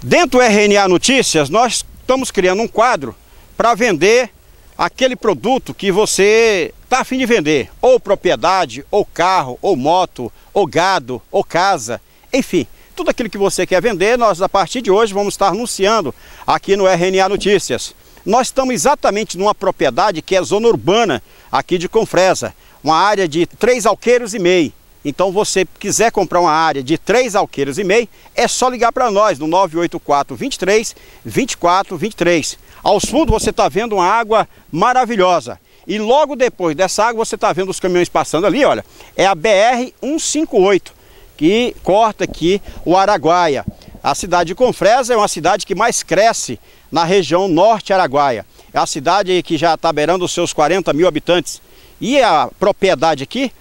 Dentro do RNA Notícias, nós estamos criando um quadro para vender aquele produto que você está afim de vender, ou propriedade, ou carro, ou moto, ou gado, ou casa, enfim, tudo aquilo que você quer vender, nós a partir de hoje vamos estar anunciando aqui no RNA Notícias. Nós estamos exatamente numa propriedade que é zona urbana aqui de Confresa, uma área de três alqueiros e meio. Então você quiser comprar uma área de 3 alqueiros e meio, é só ligar para nós no 984 23 24 23. Aos fundos você está vendo uma água maravilhosa. E logo depois dessa água você está vendo os caminhões passando ali, olha, é a BR 158 que corta aqui o Araguaia. A cidade de Confresa é uma cidade que mais cresce na região norte araguaia. É a cidade que já está beirando os seus 40 mil habitantes. E a propriedade aqui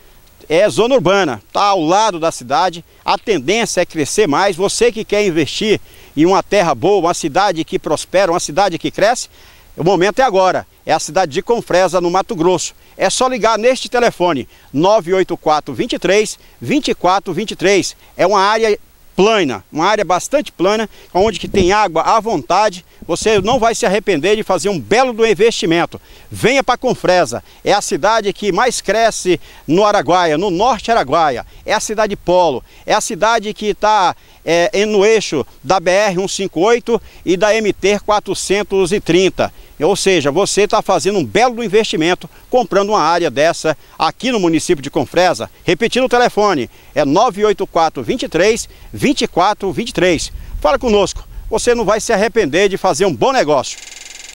é zona urbana, está ao lado da cidade, a tendência é crescer mais. Você que quer investir em uma terra boa, uma cidade que prospera, uma cidade que cresce, o momento é agora. É a cidade de Confresa, no Mato Grosso. É só ligar neste telefone, 984 23 2423. É uma área plana, uma área bastante plana, onde que tem água à vontade. Você não vai se arrepender de fazer um belo do investimento. Venha para Confresa, é a cidade que mais cresce no Araguaia, no Norte Araguaia. É a cidade polo, é a cidade que está é, no eixo da BR-158 e da MT-430. Ou seja, você está fazendo um belo investimento comprando uma área dessa aqui no município de Confresa. Repetindo o telefone, é 984 23 2423 Fala conosco, você não vai se arrepender de fazer um bom negócio.